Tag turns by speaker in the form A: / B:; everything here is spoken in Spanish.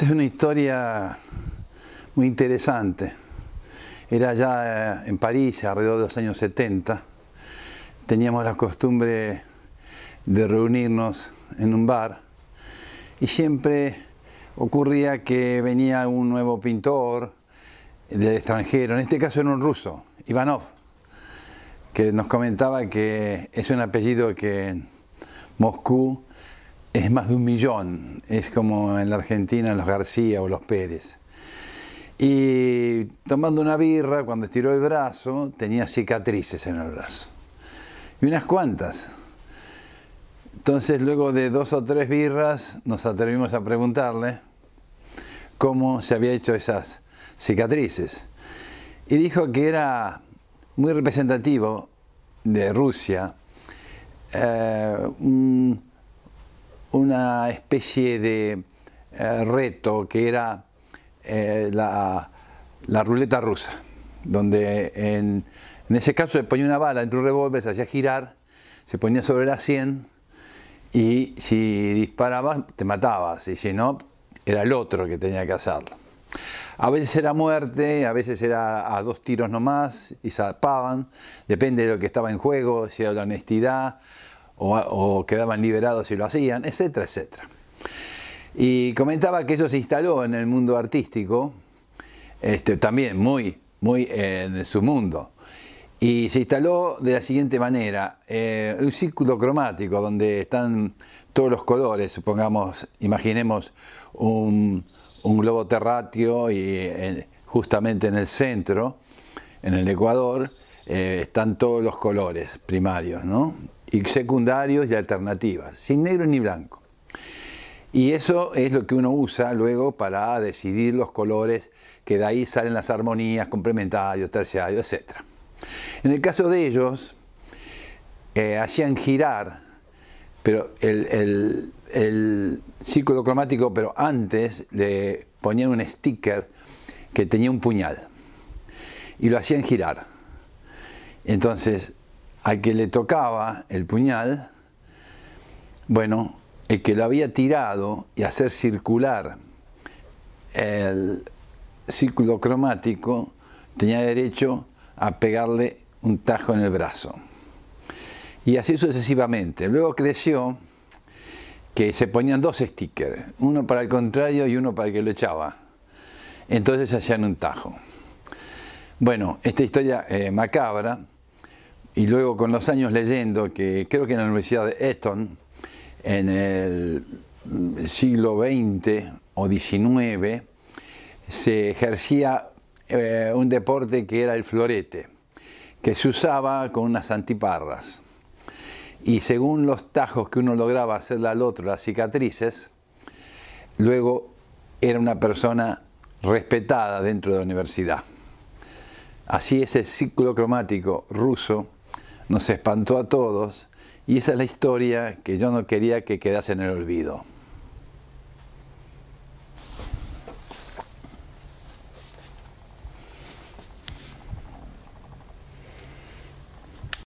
A: Esta es una historia muy interesante. Era ya eh, en París, alrededor de los años 70. Teníamos la costumbre de reunirnos en un bar y siempre ocurría que venía un nuevo pintor del extranjero, en este caso era un ruso, Ivanov, que nos comentaba que es un apellido que en Moscú es más de un millón, es como en la Argentina los García o los Pérez. Y tomando una birra, cuando estiró el brazo, tenía cicatrices en el brazo. Y unas cuantas. Entonces, luego de dos o tres birras, nos atrevimos a preguntarle cómo se había hecho esas cicatrices. Y dijo que era muy representativo de Rusia, eh, una especie de eh, reto que era eh, la, ruleta rusa, donde en, ese caso se ponía una bala entre un revólver, se hacía girar, se ponía sobre la 100 y si disparabas te matabas y si no era el otro que tenía que hacerlo. A veces era muerte, a veces era a dos tiros nomás y zapaban, depende de lo que estaba en juego, si era la honestidad o, quedaban liberados si lo hacían, etcétera, etcétera. Y comentaba que eso se instaló en el mundo artístico, este, también muy, muy eh, en su mundo. Y se instaló de la siguiente manera, eh, un círculo cromático donde están todos los colores, supongamos, imaginemos un, globo terráqueo y eh, justamente en el centro, en el Ecuador, están todos los colores primarios, ¿no? y secundarios y alternativas, sin negro ni blanco. Y eso es lo que uno usa luego para decidir los colores, que de ahí salen las armonías, complementarios, terciarios, etc. En el caso de ellos, eh, hacían girar pero el, el, círculo cromático, pero antes le ponían un sticker que tenía un puñal y lo hacían girar. Entonces, al que le tocaba el puñal, bueno, el que lo había tirado y hacer circular el círculo cromático tenía derecho a pegarle un tajo en el brazo. Y así sucesivamente. Luego creció que se ponían dos stickers, uno para el contrario y uno para el que lo echaba. Entonces hacían un tajo. Bueno, esta historia eh, macabra y luego con los años leyendo que creo que en la Universidad de Eton, en el siglo XX o XIX, se ejercía eh, un deporte que era el florete, que se usaba con unas antiparras. Y según los tajos que uno lograba hacerle al otro, las cicatrices, luego era una persona respetada dentro de la universidad. Así ese ciclo cromático ruso nos espantó a todos y esa es la historia que yo no quería que quedase en el olvido.